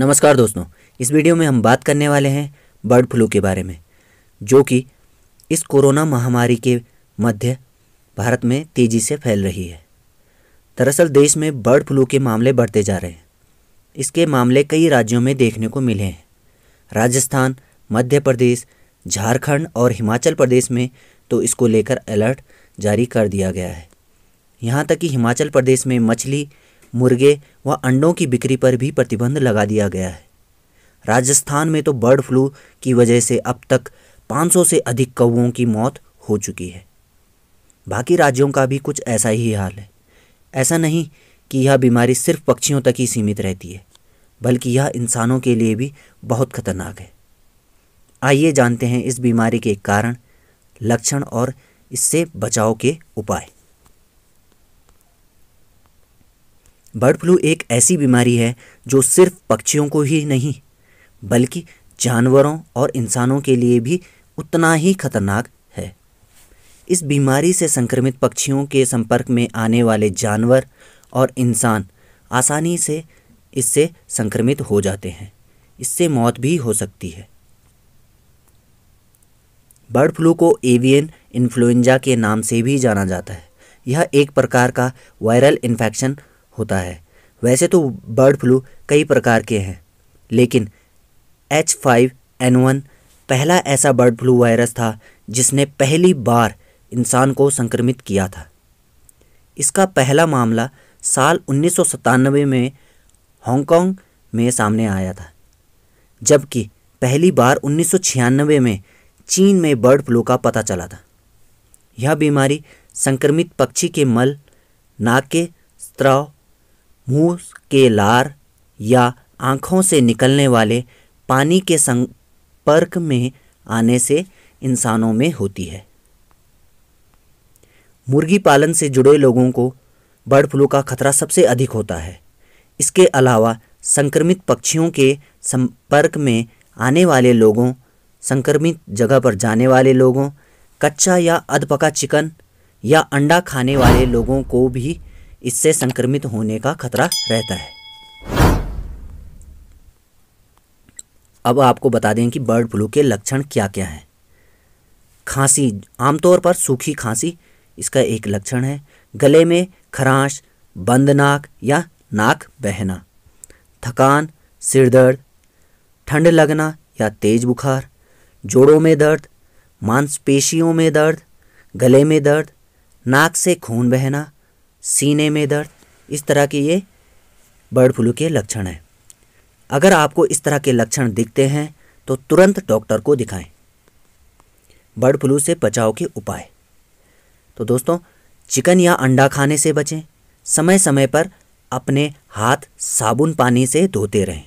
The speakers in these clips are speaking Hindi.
नमस्कार दोस्तों इस वीडियो में हम बात करने वाले हैं बर्ड फ्लू के बारे में जो कि इस कोरोना महामारी के मध्य भारत में तेज़ी से फैल रही है दरअसल देश में बर्ड फ्लू के मामले बढ़ते जा रहे हैं इसके मामले कई राज्यों में देखने को मिले हैं राजस्थान मध्य प्रदेश झारखंड और हिमाचल प्रदेश में तो इसको लेकर अलर्ट जारी कर दिया गया है यहाँ तक कि हिमाचल प्रदेश में मछली मुर्गे व अंडों की बिक्री पर भी प्रतिबंध लगा दिया गया है राजस्थान में तो बर्ड फ्लू की वजह से अब तक 500 से अधिक कौओं की मौत हो चुकी है बाकी राज्यों का भी कुछ ऐसा ही हाल है ऐसा नहीं कि यह बीमारी सिर्फ पक्षियों तक ही सीमित रहती है बल्कि यह इंसानों के लिए भी बहुत खतरनाक है आइए जानते हैं इस बीमारी के कारण लक्षण और इससे बचाव के उपाय बर्ड फ्लू एक ऐसी बीमारी है जो सिर्फ पक्षियों को ही नहीं बल्कि जानवरों और इंसानों के लिए भी उतना ही खतरनाक है इस बीमारी से संक्रमित पक्षियों के संपर्क में आने वाले जानवर और इंसान आसानी से इससे संक्रमित हो जाते हैं इससे मौत भी हो सकती है बर्ड फ्लू को एवियन इन्फ्लुएंजा के नाम से भी जाना जाता है यह एक प्रकार का वायरल इन्फेक्शन होता है वैसे तो बर्ड फ्लू कई प्रकार के हैं लेकिन एच फाइव एन वन पहला ऐसा बर्ड फ्लू वायरस था जिसने पहली बार इंसान को संक्रमित किया था इसका पहला मामला साल उन्नीस में हांगकांग में सामने आया था जबकि पहली बार उन्नीस में चीन में बर्ड फ्लू का पता चला था यह बीमारी संक्रमित पक्षी के मल नाक के स्त्राव मुंह के लार या आँखों से निकलने वाले पानी के संपर्क में आने से इंसानों में होती है मुर्गी पालन से जुड़े लोगों को बर्ड फ्लू का खतरा सबसे अधिक होता है इसके अलावा संक्रमित पक्षियों के संपर्क में आने वाले लोगों संक्रमित जगह पर जाने वाले लोगों कच्चा या अधपका चिकन या अंडा खाने वाले लोगों को भी इससे संक्रमित होने का खतरा रहता है अब आपको बता दें कि बर्ड फ्लू के लक्षण क्या क्या हैं खांसी आमतौर पर सूखी खांसी इसका एक लक्षण है गले में खराश बंद नाक या नाक बहना थकान सिर दर्द ठंड लगना या तेज बुखार जोड़ों में दर्द मांसपेशियों में दर्द गले में दर्द नाक से खून बहना सीने में दर्द इस तरह के ये बर्ड फ्लू के लक्षण हैं अगर आपको इस तरह के लक्षण दिखते हैं तो तुरंत डॉक्टर को दिखाएं बर्ड फ्लू से बचाव के उपाय तो दोस्तों चिकन या अंडा खाने से बचें समय समय पर अपने हाथ साबुन पानी से धोते रहें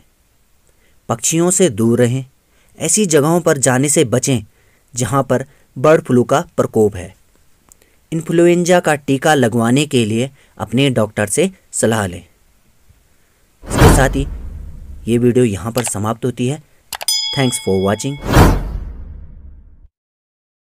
पक्षियों से दूर रहें ऐसी जगहों पर जाने से बचें जहाँ पर बर्ड फ्लू का प्रकोप है इन्फ्लुएंजा का टीका लगवाने के लिए अपने डॉक्टर से सलाह लें इसके साथ ही ये वीडियो यहाँ पर समाप्त होती है थैंक्स फॉर वॉचिंग